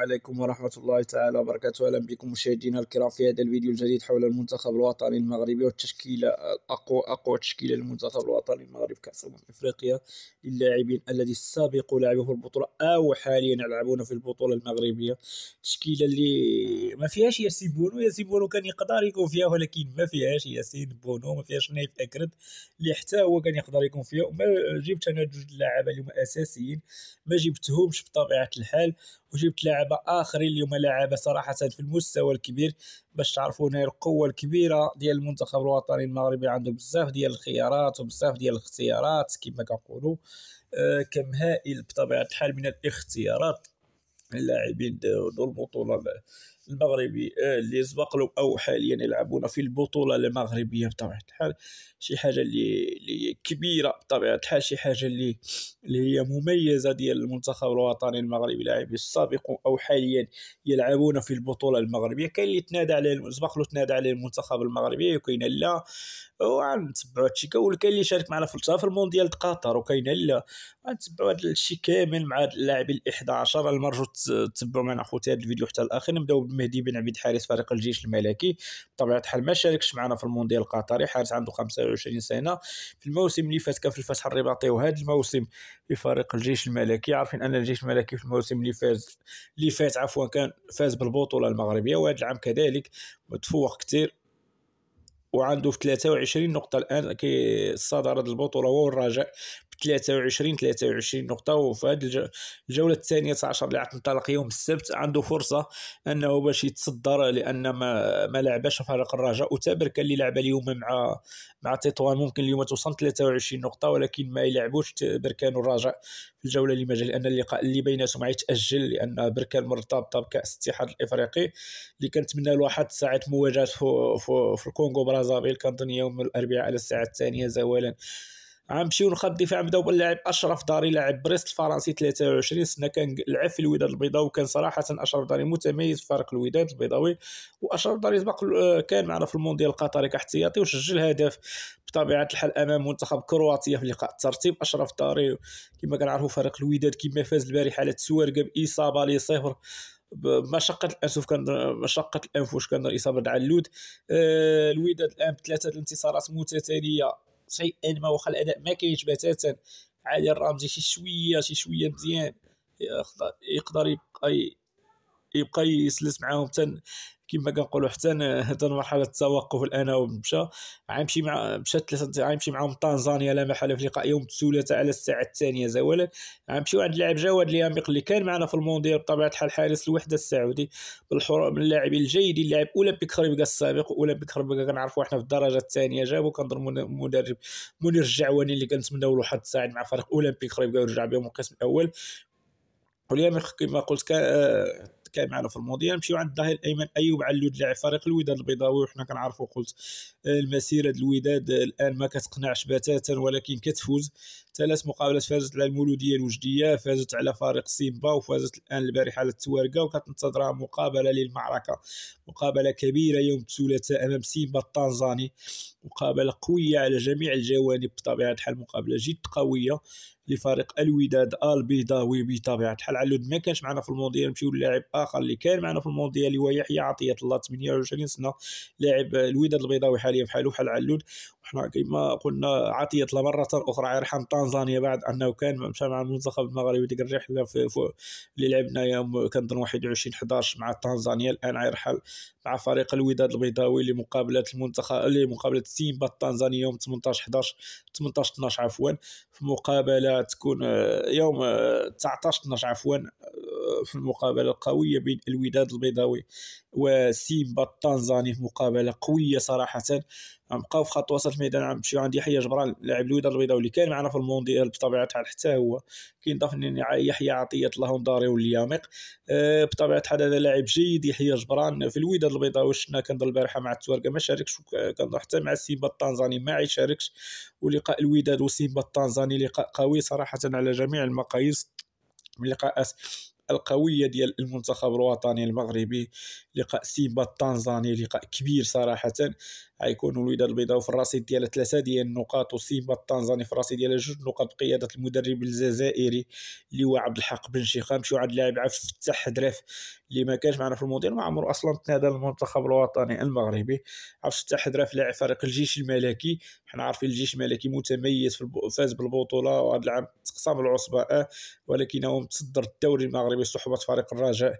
عليكم ورحمة الله تعالى وبركاته أهلا بكم مشاهدينا الكرام في هذا الفيديو الجديد حول المنتخب الوطني المغربي والتشكيلة الأقوى أقوى تشكيلة للمنتخب الوطني المغربي كأس أمم إفريقيا للاعبين الذي السابق في البطولة أو حاليا يلعبون في البطولة المغربية تشكيلة اللي ما فيهاش ياسين بونو ياسين بونو كان يقدر يكون فيها ولكن ما فيهاش ياسين بونو ما فيهاش نايف أكرد اللي حتى هو كان يقدر يكون فيها وما جبت أنا جوج لاعبة اللي هما أساسيين ما جبتهمش بطبيعة الحال وجبت لاعب اخر اليوم لعبه صراحه في المستوى الكبير باش تعرفوا هنا القوه الكبيره ديال المنتخب الوطني المغربي عنده بزاف ديال الخيارات وبزاف ديال الاختيارات كما كنقولوا آه كم هائل بطبيعه الحال من الاختيارات اللاعبين ذو البطوله المغربي آه، اللي سبق لهم او حاليا يلعبون في البطوله المغربيه بطبيعه الحال شي حاجه اللي اللي كبيره بطبيعه الحال شي حاجه اللي اللي هي مميزه ديال المنتخب الوطني المغربي لاعبي السابق او حاليا يلعبون في البطوله المغربيه كاين اللي تنادى عليه سبق له تنادى عليه المنتخب المغربي وكاين لا وغنتبعوا هادشي كامل كاين اللي شارك معنا في في المونديال قطر وكاين لا غنتبعوا هادشي كامل مع اللاعبين ال 11 المرجو تبعوا معنا خوتي هذا الفيديو حتى الاخر نبداو بمهدي بن عبيد حارس فريق الجيش الملكي بطبيعه الحال ما شاركش معنا في المونديال القطري حارس عنده 25 سنه في الموسم اللي فات كان في الفتح الرباطي وهذا الموسم في فريق الجيش الملكي عارفين ان الجيش الملكي في الموسم اللي فات اللي فات عفوا كان فاز بالبطوله المغربيه وهذا العام كذلك تفوق كثير وعنده في 23 نقطة الآن كي صدر البطولة هو 23 23 نقطة وفي هذه الجولة الثانية عشر اللي غتنطلق يوم السبت عنده فرصة أنه باش يتصدر لأن ما, ما لعبش فريق الرجاء وتبركة اللي لعب اليوم مع مع تطوان ممكن اليوم توصل 23 نقطة ولكن ما يلعبوش بركان والرجاء في الجولة اللي جا لأن اللقاء اللي بيناتهم غيتأجل لأن بركان مرتبطة بكأس الاتحاد الإفريقي اللي كنتمنى له واحد ساعة مواجهة في, في, في الكونغو برازافيل كنظن يوم الأربعاء على الساعة الثانية زوالا غنمشيو الدفاع نبداو باللاعب اشرف داري لاعب بريست الفرنسي 23 سنه كان لعب في الوداد البيضاوي وكان صراحه اشرف داري متميز في فريق الوداد البيضاوي واشرف داري سبق آه، كان معنا في المونديال القطري كاحتياطي وسجل هدف بطبيعه الحال امام منتخب كرواتيا في لقاء الترتيب اشرف داري كما كنعرفوا فريق الوداد كما فاز البارح على تسوارقا باصابه لصفر بمشقة الأنفوس كان مشقة الأنفوس كان على اللود آه، الوداد الآن بثلاثة الانتصارات متتالية شيئا ما واخا الاداء ما كاينش بتاتا علي الرمزي شي شويه شي شويه مزيان يقدر يبقى يبقى يسلس معاهم حتى كما كنقولوا حتى حتى مرحله التوقف الان ومشى غيمشي مع مشى ثلاثه غيمشي معاهم طنزانيا لا محاله في لقاء يوم الثلاثاء على الساعه الثانيه زوالا غنمشيو عند اللاعب جواد ليامق اللي كان معنا في المونديال بطبيعه الحال حارس الوحده السعودي بالحر من اللاعبين الجيدين لاعب اولمبيك خربقه السابق اولمبيك خربقه كنعرفوا حنا في الدرجه الثانيه جابو كنظن مدرب منير الجعواني اللي كنتمناو له حد ساعد مع فريق اولمبيك خربقه ورجع بهم القسم الاول وليامق كما قلت كان آه، تكايم معنا في الماضي نمشيو عند الظهير الايمن ايوب علود لاعب فريق الوداد البيضاوي وحنا كنعرفوا قلت المسيره الوداد الان ما كتقنعش بتاتا ولكن كتفوز ثلاث مقابلات فازت على المولوديه الوجديه فازت على فريق سيمبا وفازت الان البارحه على التوارقه وكتنتظرها مقابله للمعركه مقابله كبيره يوم الثلاثاء امام سيمبا التنزاني مقابله قويه على جميع الجوانب بطبيعه الحال مقابله جد قويه لفريق الوداد البيضاوي بطبيعه الحال علود ما كانش معنا في المونديال نمشيو للاعب اخر اللي كان معنا في المونديال اللي هو يحيى عطيه الله 28 سنه لاعب الوداد البيضاوي حاليا بحالو بحال علود وحنا كما قلنا عطيه الله مره اخرى يرحم تنزانيا بعد انه كان مشى مع المنتخب المغربي ديك الرحله اللي لعبنا يوم كنظن 21 11 مع تنزانيا الان غيرحل مع فريق الوداد البيضاوي لمقابله المنتخب لمقابله سيمبا التنزاني يوم 18 11 18 12 عفوا في مقابله تكون آه، يوم 19 آه، 12 عفوا آه، في المقابله القويه بين الوداد البيضاوي وسيمبا التنزاني في مقابله قويه صراحه عم بقاو في خط وسط الميدان عم نمشيو عند يحيى جبران لاعب الوداد البيضاوي اللي كان معنا في المونديال بطبيعه الحال حتى هو كينضاف يحيى عطيه الله داري واليامق آه، بطبيعه الحال هذا لاعب جيد يحيى جبران في الوداد البيضاوي شفنا كنظن البارحه مع التوارقه ما شاركش كنظن حتى مع سيمبا التنزاني ما عيشاركش ولقاء الوداد وسيمبا التنزاني لقاء قوي صراحه على جميع المقاييس من اللقاءات القويه ديال المنتخب الوطني المغربي لقاء سيمبا التنزاني لقاء كبير صراحه غيكون الوداد البيضاوي في الرصيد ديال ثلاثه ديال النقاط وسيما التنزاني في الرصيد ديال جوج نقاط بقياده المدرب الجزائري اللي هو عبد الحق بن شيخه مشيو واحد اللاعب عبد الفتاح دراف اللي ما كانش معنا في المونديال ما عمرو اصلا تنادى المنتخب الوطني المغربي عبد الفتاح دراف لاعب فريق الجيش الملكي حنا عارفين الجيش الملكي متميز في فاز بالبطوله وهذا العام تقسم العصبه أه ولكن هو متصدر الدوري المغربي صحبه فريق الرجاء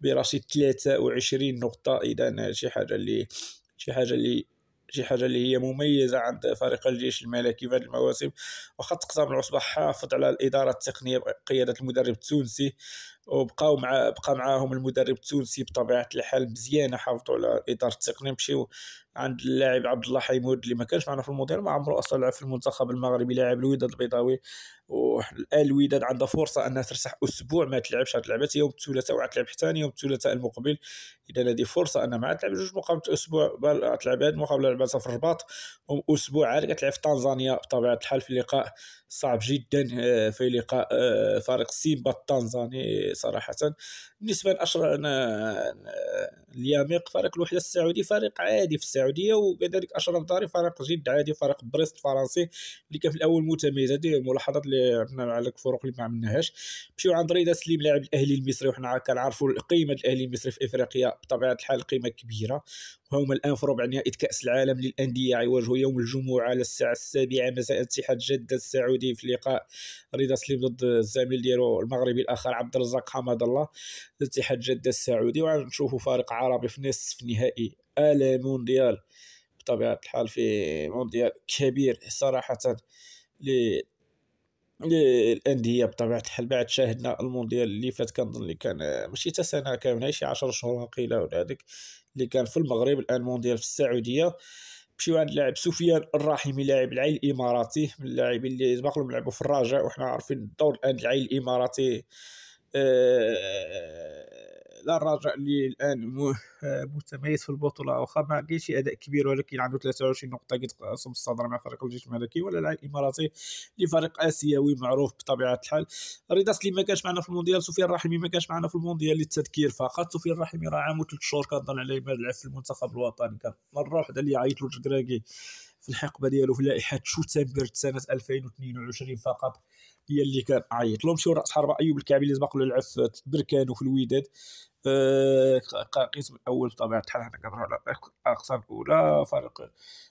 برصيد 23 نقطه اذا شي حاجه اللي شي حاجه اللي شي حاجه اللي هي مميزه عند فريق الجيش الملكي في هذه المواسم وخاص قسام العصبه حافظ على الاداره التقنيه بقياده المدرب التونسي وبقاو مع بقى معاهم المدرب التونسي بطبيعه الحال مزيانه حافظوا على الاداره التقنيه مشيو عند اللاعب عبد الله حيمود اللي ما كانش معنا في الموديل ما عمره اصلا لعب في المنتخب المغربي لاعب الوداد البيضاوي والان الوداد عندها فرصه انها ترتاح اسبوع ما تلعبش هاد لعبات يوم الثلاثاء تلعب حتى يوم الثلاثاء المقبل اذا هذه فرصه انها ما تلعب جوج مقابلات اسبوع بل غتلعب هاد المقابله لعبتها في الرباط واسبوع عاد كتلعب في تنزانيا بطبيعه الحال في لقاء صعب جدا آه، في لقاء آه، فريق سيمبا التنزاني صراحه بالنسبه لاشرى انا اليامق فريق الوحده السعودي فريق عادي في السعوديه وكذلك اشرف داري فريق جد عادي فريق بريست الفرنسي اللي كان في الاول متميز هذه الملاحظات اللي عندنا على الفروق اللي ما عملناهاش مشيو عند ريدا سليم لاعب الاهلي المصري وحنا كنعرفوا قيمه الاهلي المصري في افريقيا بطبيعه الحال قيمه كبيره وهما الان في ربع نهائي كاس العالم للانديه يواجهوا يوم الجمعه على الساعه السابعه مساء اتحاد جده السعودي في لقاء رضا سليم ضد الزميل ديالو المغربي الاخر عبد الرزاق فريق حمد الله الاتحاد جده السعودي وغنشوفوا فريق عربي في نصف نهائي المونديال بطبيعه الحال في مونديال كبير صراحه ل للانديه بطبيعه الحال بعد شاهدنا المونديال اللي فات كنظن اللي كان ماشي حتى سنه كامله شي عشر شهور قيله ولا هذاك اللي كان في المغرب الان مونديال في السعوديه مشيو عند اللاعب سفيان الرحيمي لاعب العيل الاماراتي من اللاعبين اللي سبق لهم لعبوا في الرجاء وحنا عارفين الدور الان العيل الاماراتي آه، لا راجع اللي الان آه، متميز في البطوله واخا ما كاين شي اداء كبير ولكن عنده 23 نقطه قد قاسم الصدر مع فريق الجيش الملكي ولا لاعب الاماراتي اللي فريق اسيوي معروف بطبيعه الحال رضا اللي ما كانش معنا في المونديال سفيان الرحيمي ما كانش معنا في المونديال للتذكير فقط سفيان الرحيمي راه عام وثلاث شهور كنظن عليه ما لعب في المنتخب الوطني كان مره واحده اللي عيط له الجراكي في الحقبه ديالو في لائحه شوتنبرغ سنه 2022 فقط هي اللي كان عيط لهم شي راس حربه ايوب الكعبي اللي سبق له لعب في بركان وفي الوداد القسم آه، الاول بطبيعه الحال حنا كنهضروا على الاقسام الاولى فريق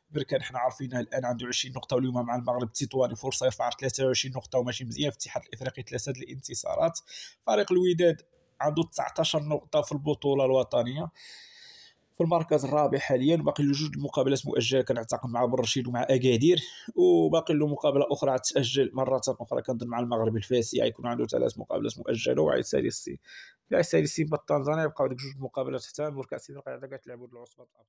بركان حنا عارفينه الان عنده 20 نقطه واليوم مع المغرب تيطواني فرصه يرفع 23 نقطه وماشي مزيان في الاتحاد الافريقي ثلاثه الانتصارات فريق الوداد عنده 19 نقطه في البطوله الوطنيه في المركز الرابع حاليا وباقي له جوج مقابلات مؤجله كنعتقد مع بالرشيد ومع اكادير وباقي له مقابله اخرى تاجل مره اخرى كنظن مع المغرب الفاسي غيكون يعني عنده ثلاث مقابلات مؤجله وغيسالي الصين لا يسالي الصين بالتنزانيا يبقاو جوج مقابلات حتى المركز الافريقي هذا كتلعبوا العصبه